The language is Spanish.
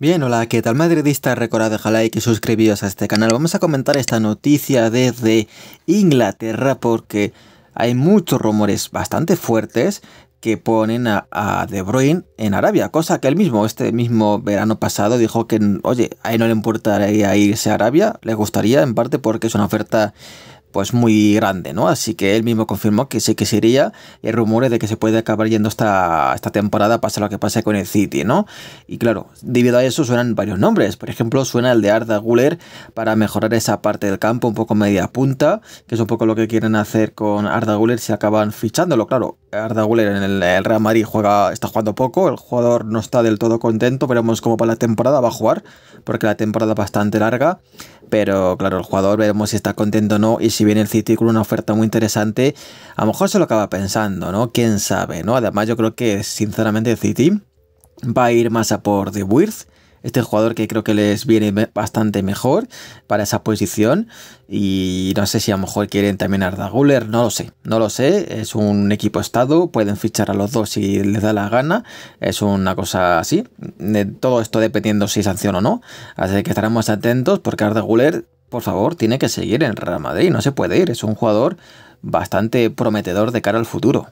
Bien, hola, ¿qué tal madridista? Recordad dejar like y suscribiros a este canal. Vamos a comentar esta noticia desde Inglaterra porque hay muchos rumores bastante fuertes que ponen a, De Bruyne en Arabia, cosa que él mismo, este mismo verano pasado, dijo que, oye, a él no le importaría irse a Arabia, le gustaría en parte porque es una oferta pues muy grande, ¿no? Así que él mismo confirmó que sí que sería el y de que se puede acabar yendo esta, esta temporada, pase lo que pase con el City, ¿no? Y claro, debido a eso suenan varios nombres, por ejemplo, suena el de Arda Guller para mejorar esa parte del campo un poco media punta, que es un poco lo que quieren hacer con Arda Guller si acaban fichándolo, claro, Arda en el, Real Madrid juega, está jugando poco, el jugador no está del todo contento, veremos cómo para la temporada va a jugar, porque la temporada es bastante larga, pero claro, el jugador veremos si está contento o no, y si viene el City con una oferta muy interesante, a lo mejor se lo acaba pensando, ¿no? ¿Quién sabe, no? Además yo creo que sinceramente el City va a ir más a por De Wirth, este jugador que creo que les viene bastante mejor para esa posición. Y no sé si a lo mejor quieren también a Arda Guller, no lo sé, no lo sé. Es un equipo estado, pueden fichar a los dos si les da la gana. Es una cosa así. De todo esto dependiendo si sanción o no. Así que estaremos atentos porque Arda Guller, por favor, tiene que seguir en Real Madrid, no se puede ir. Es un jugador bastante prometedor de cara al futuro.